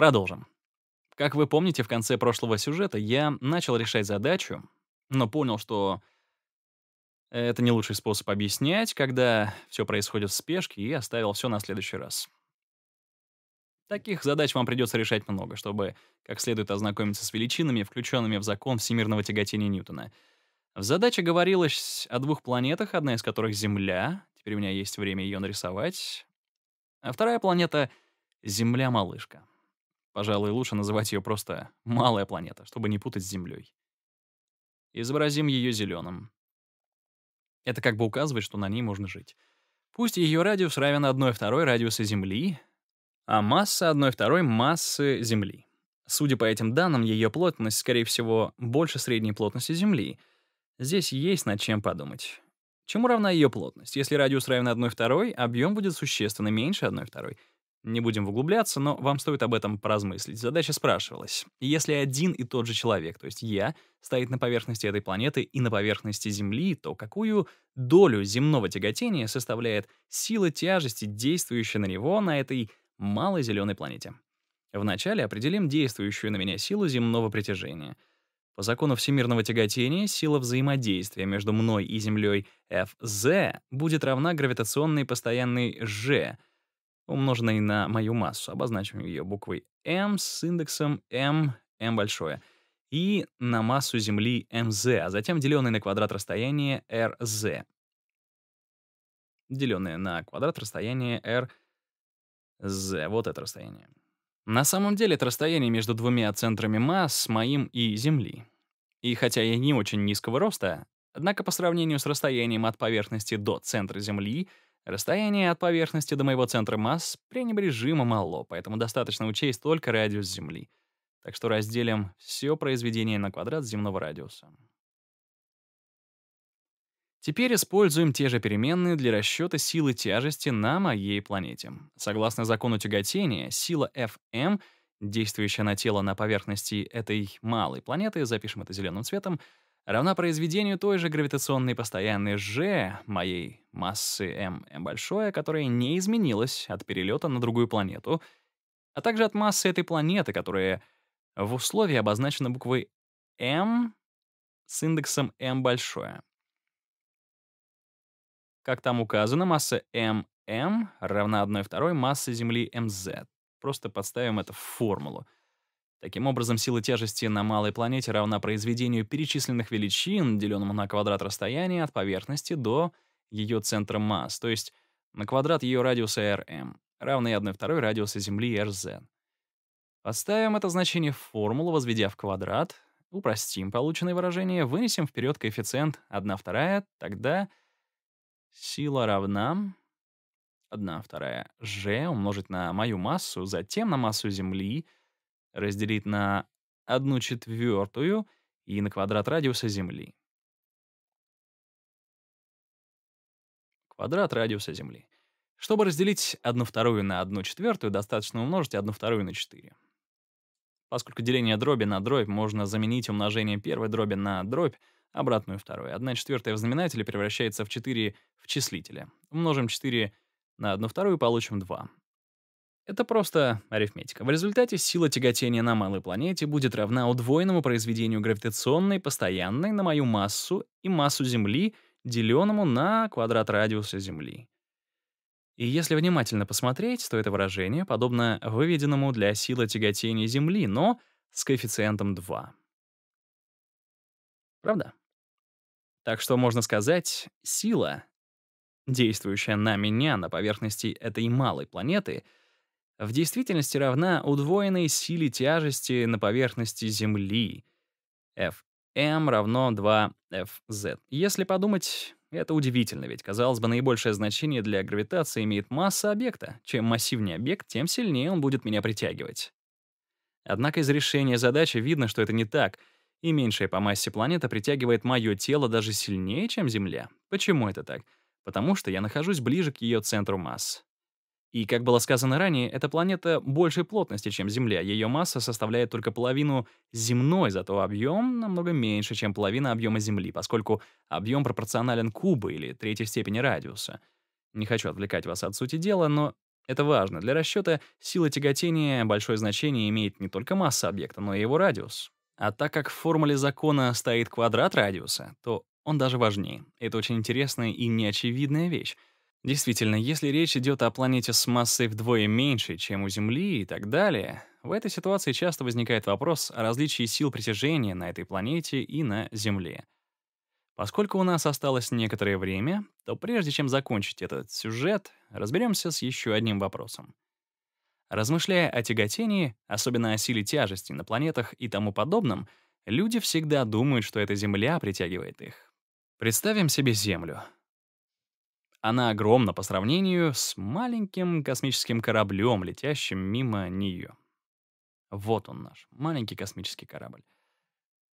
Продолжим. Как вы помните, в конце прошлого сюжета я начал решать задачу, но понял, что это не лучший способ объяснять, когда все происходит в спешке, и оставил все на следующий раз. Таких задач вам придется решать много, чтобы как следует ознакомиться с величинами, включенными в закон всемирного тяготения Ньютона. В задаче говорилось о двух планетах, одна из которых — Земля. Теперь у меня есть время ее нарисовать. А вторая планета — Земля-малышка. Пожалуй, лучше называть ее просто «малая планета», чтобы не путать с Землей. Изобразим ее зеленым. Это как бы указывает, что на ней можно жить. Пусть ее радиус равен 1 второй радиуса Земли, а масса 1 второй массы Земли. Судя по этим данным, ее плотность, скорее всего, больше средней плотности Земли. Здесь есть над чем подумать. Чему равна ее плотность? Если радиус равен 1 второй, объем будет существенно меньше 1 второй — не будем углубляться, но вам стоит об этом поразмыслить. Задача спрашивалась. Если один и тот же человек, то есть я, стоит на поверхности этой планеты и на поверхности Земли, то какую долю земного тяготения составляет сила тяжести, действующая на него на этой малой зеленой планете? Вначале определим действующую на меня силу земного притяжения. По закону всемирного тяготения сила взаимодействия между мной и Землей Fz будет равна гравитационной постоянной G — умноженной на мою массу, обозначим ее буквой m с индексом m, m большое, и на массу Земли mz, а затем деленной на квадрат расстояния rz, деленное на квадрат расстояния rz, вот это расстояние. На самом деле это расстояние между двумя центрами масс, моим и Земли. И хотя я не очень низкого роста, однако по сравнению с расстоянием от поверхности до центра Земли — Расстояние от поверхности до моего центра масс пренебрежимо мало, поэтому достаточно учесть только радиус Земли. Так что разделим все произведение на квадрат земного радиуса. Теперь используем те же переменные для расчета силы тяжести на моей планете. Согласно закону тяготения, сила Fm, действующая на тело на поверхности этой малой планеты, запишем это зеленым цветом, — равна произведению той же гравитационной постоянной g моей массы m, m большое, которая не изменилась от перелета на другую планету, а также от массы этой планеты, которая в условии обозначена буквой m с индексом m большое. Как там указано, масса mm равна 1 второй массы Земли mz. Просто подставим это в формулу — Таким образом, сила тяжести на малой планете равна произведению перечисленных величин, деленному на квадрат расстояния от поверхности до ее центра масс, то есть на квадрат ее радиуса Rm, равный 1 второй радиуса Земли Rz. Поставим это значение в формулу, возведя в квадрат, упростим полученное выражение, вынесем вперед коэффициент 1 вторая, тогда сила равна 1 вторая g умножить на мою массу, затем на массу Земли — разделить на 1 четвертую и на квадрат радиуса Земли. Квадрат радиуса Земли. Чтобы разделить 1 вторую на 1 четвертую, достаточно умножить 1 вторую на 4. Поскольку деление дроби на дробь можно заменить умножение первой дроби на дробь, обратную второй. 1 четвертая в знаменателе превращается в 4 в числителе. Умножим 4 на 1 вторую, получим 2. Это просто арифметика. В результате сила тяготения на малой планете будет равна удвоенному произведению гравитационной постоянной на мою массу и массу Земли, деленному на квадрат радиуса Земли. И если внимательно посмотреть, то это выражение подобно выведенному для силы тяготения Земли, но с коэффициентом 2. Правда? Так что можно сказать, сила, действующая на меня на поверхности этой малой планеты — в действительности равна удвоенной силе тяжести на поверхности Земли. Fm равно 2fz. Если подумать, это удивительно, ведь, казалось бы, наибольшее значение для гравитации имеет масса объекта. Чем массивнее объект, тем сильнее он будет меня притягивать. Однако из решения задачи видно, что это не так, и меньшая по массе планета притягивает мое тело даже сильнее, чем Земля. Почему это так? Потому что я нахожусь ближе к ее центру масс. И, как было сказано ранее, эта планета большей плотности, чем Земля. Ее масса составляет только половину земной, зато объем намного меньше, чем половина объема Земли, поскольку объем пропорционален кубу или третьей степени радиуса. Не хочу отвлекать вас от сути дела, но это важно. Для расчета сила тяготения большое значение имеет не только масса объекта, но и его радиус. А так как в формуле закона стоит квадрат радиуса, то он даже важнее. Это очень интересная и неочевидная вещь. Действительно, если речь идет о планете с массой вдвое меньше, чем у Земли и так далее, в этой ситуации часто возникает вопрос о различии сил притяжения на этой планете и на Земле. Поскольку у нас осталось некоторое время, то прежде чем закончить этот сюжет, разберемся с еще одним вопросом. Размышляя о тяготении, особенно о силе тяжести на планетах и тому подобном, люди всегда думают, что эта Земля притягивает их. Представим себе Землю — она огромна по сравнению с маленьким космическим кораблем, летящим мимо нее. Вот он наш, маленький космический корабль.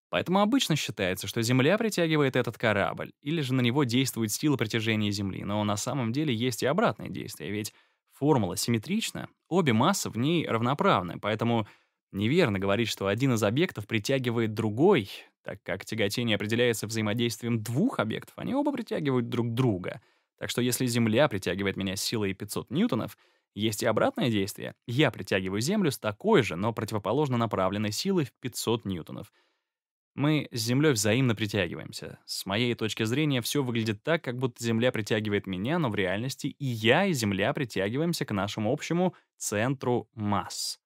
Поэтому обычно считается, что Земля притягивает этот корабль, или же на него действует сила притяжения Земли, но на самом деле есть и обратное действие, ведь формула симметрична, обе массы в ней равноправны, поэтому неверно говорить, что один из объектов притягивает другой, так как тяготение определяется взаимодействием двух объектов, они оба притягивают друг друга — так что если Земля притягивает меня силой 500 ньютонов, есть и обратное действие. Я притягиваю Землю с такой же, но противоположно направленной силой в 500 ньютонов. Мы с Землей взаимно притягиваемся. С моей точки зрения все выглядит так, как будто Земля притягивает меня, но в реальности и я, и Земля притягиваемся к нашему общему центру масс.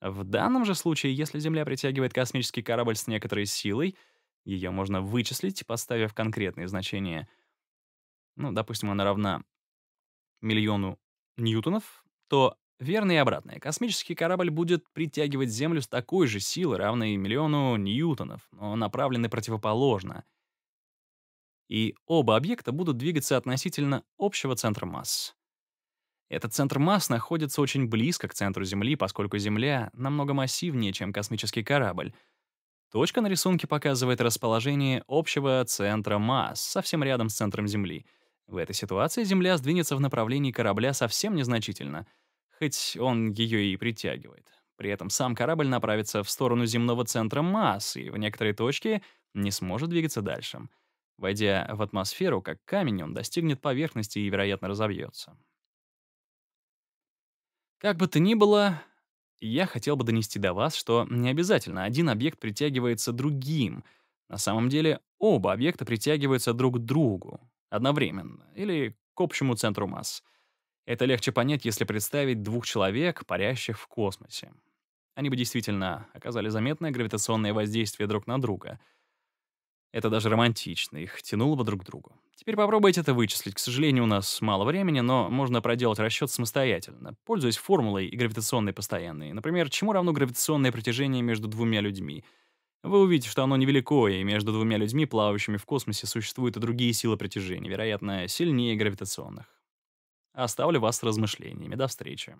В данном же случае, если Земля притягивает космический корабль с некоторой силой, ее можно вычислить, поставив конкретные значения — ну, допустим, она равна миллиону ньютонов, то верно и обратное. Космический корабль будет притягивать Землю с такой же силой, равной миллиону ньютонов, но направленной противоположно. И оба объекта будут двигаться относительно общего центра масс. Этот центр масс находится очень близко к центру Земли, поскольку Земля намного массивнее, чем космический корабль. Точка на рисунке показывает расположение общего центра масс, совсем рядом с центром Земли — в этой ситуации Земля сдвинется в направлении корабля совсем незначительно, хоть он ее и притягивает. При этом сам корабль направится в сторону земного центра масс и в некоторой точке не сможет двигаться дальше. Войдя в атмосферу, как камень, он достигнет поверхности и, вероятно, разобьется. Как бы то ни было, я хотел бы донести до вас, что не обязательно один объект притягивается другим. На самом деле, оба объекта притягиваются друг к другу одновременно или к общему центру масс. Это легче понять, если представить двух человек, парящих в космосе. Они бы действительно оказали заметное гравитационное воздействие друг на друга. Это даже романтично, их тянуло бы друг к другу. Теперь попробуйте это вычислить. К сожалению, у нас мало времени, но можно проделать расчет самостоятельно, пользуясь формулой и гравитационной постоянной. Например, чему равно гравитационное притяжение между двумя людьми — вы увидите, что оно невелико, и между двумя людьми, плавающими в космосе, существуют и другие силы притяжения, вероятно, сильнее гравитационных. Оставлю вас с размышлениями. До встречи.